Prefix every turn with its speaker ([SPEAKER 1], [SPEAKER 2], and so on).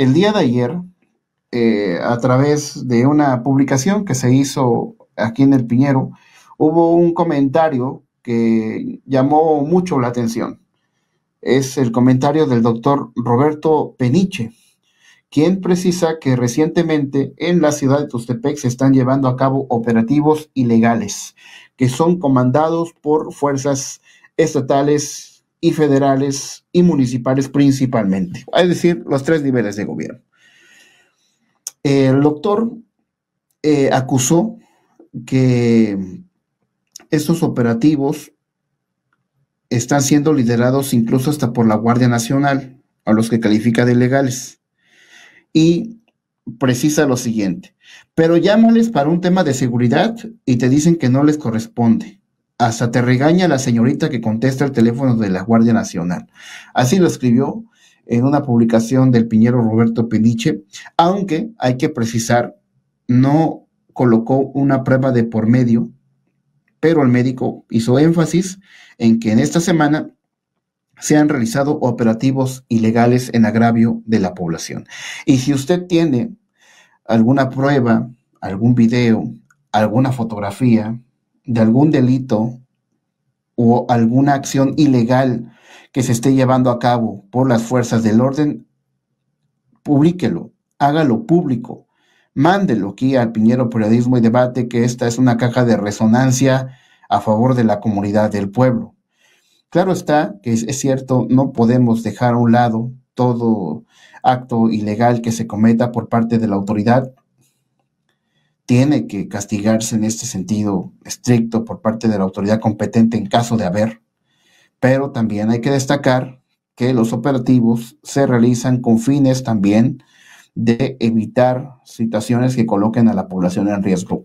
[SPEAKER 1] el día de ayer, eh, a través de una publicación que se hizo aquí en el Piñero, hubo un comentario que llamó mucho la atención. Es el comentario del doctor Roberto Peniche, quien precisa que recientemente en la ciudad de Tustepec se están llevando a cabo operativos ilegales que son comandados por fuerzas estatales y federales y municipales principalmente, es decir, los tres niveles de gobierno. El doctor eh, acusó que estos operativos están siendo liderados incluso hasta por la Guardia Nacional, a los que califica de legales. Y precisa lo siguiente, pero llámales para un tema de seguridad y te dicen que no les corresponde. Hasta te regaña la señorita que contesta el teléfono de la Guardia Nacional. Así lo escribió en una publicación del piñero Roberto Peniche, aunque hay que precisar, no colocó una prueba de por medio, pero el médico hizo énfasis en que en esta semana se han realizado operativos ilegales en agravio de la población. Y si usted tiene alguna prueba, algún video, alguna fotografía, de algún delito o alguna acción ilegal que se esté llevando a cabo por las fuerzas del orden, publíquelo, hágalo público, mándelo aquí al Piñero Periodismo y Debate, que esta es una caja de resonancia a favor de la comunidad del pueblo. Claro está que es, cierto, no podemos dejar a un lado todo acto ilegal que se cometa por parte de la autoridad, tiene que castigarse en este sentido estricto por parte de la autoridad competente en caso de haber, pero también hay que destacar que los operativos se realizan con fines también de evitar situaciones que coloquen a la población en riesgo.